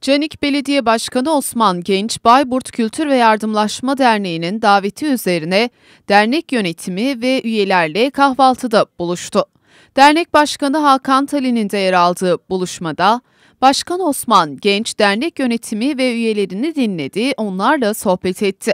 Canik Belediye Başkanı Osman Genç, Bayburt Kültür ve Yardımlaşma Derneği'nin daveti üzerine dernek yönetimi ve üyelerle kahvaltıda buluştu. Dernek Başkanı Hakan Talin'in de yer aldığı buluşmada Başkan Osman Genç dernek yönetimi ve üyelerini dinledi, onlarla sohbet etti.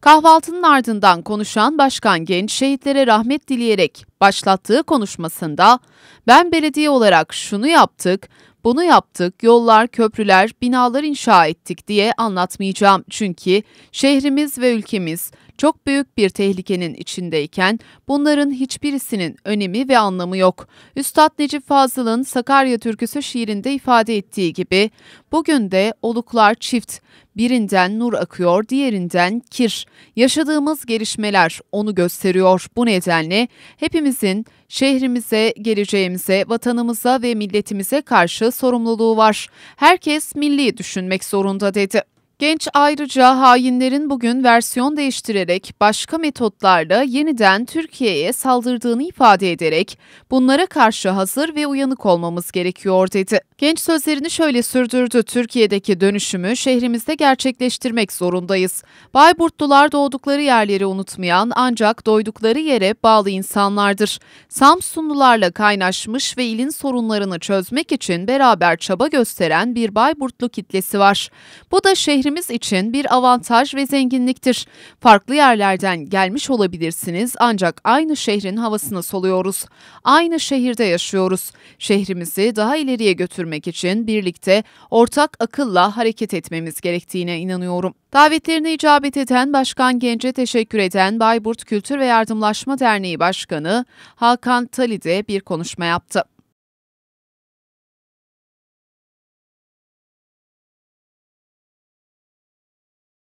Kahvaltının ardından konuşan Başkan Genç şehitlere rahmet dileyerek başlattığı konuşmasında ben belediye olarak şunu yaptık, bunu yaptık, yollar, köprüler, binalar inşa ettik diye anlatmayacağım. Çünkü şehrimiz ve ülkemiz çok büyük bir tehlikenin içindeyken bunların hiçbirisinin önemi ve anlamı yok. Üstad Necip Fazıl'ın Sakarya türküsü şiirinde ifade ettiği gibi bugün de oluklar çift. Birinden nur akıyor, diğerinden kir. Yaşadığımız gelişmeler onu gösteriyor. Bu nedenle hepimiz Hepimizin şehrimize, geleceğimize, vatanımıza ve milletimize karşı sorumluluğu var. Herkes milli düşünmek zorunda dedi. Genç ayrıca hainlerin bugün versiyon değiştirerek başka metotlarla yeniden Türkiye'ye saldırdığını ifade ederek bunlara karşı hazır ve uyanık olmamız gerekiyor dedi. Genç sözlerini şöyle sürdürdü. Türkiye'deki dönüşümü şehrimizde gerçekleştirmek zorundayız. Bayburtlular doğdukları yerleri unutmayan ancak doydukları yere bağlı insanlardır. Samsunlularla kaynaşmış ve ilin sorunlarını çözmek için beraber çaba gösteren bir Bayburtlu kitlesi var. Bu da şehrimizin ülkemiz için bir avantaj ve zenginliktir. Farklı yerlerden gelmiş olabilirsiniz ancak aynı şehrin havasını soluyoruz. Aynı şehirde yaşıyoruz. Şehrimizi daha ileriye götürmek için birlikte ortak akılla hareket etmemiz gerektiğine inanıyorum. Davetlerine icabet eden Başkan Gence teşekkür eden Bayburt Kültür ve Yardımlaşma Derneği Başkanı Hakan Talide bir konuşma yaptı.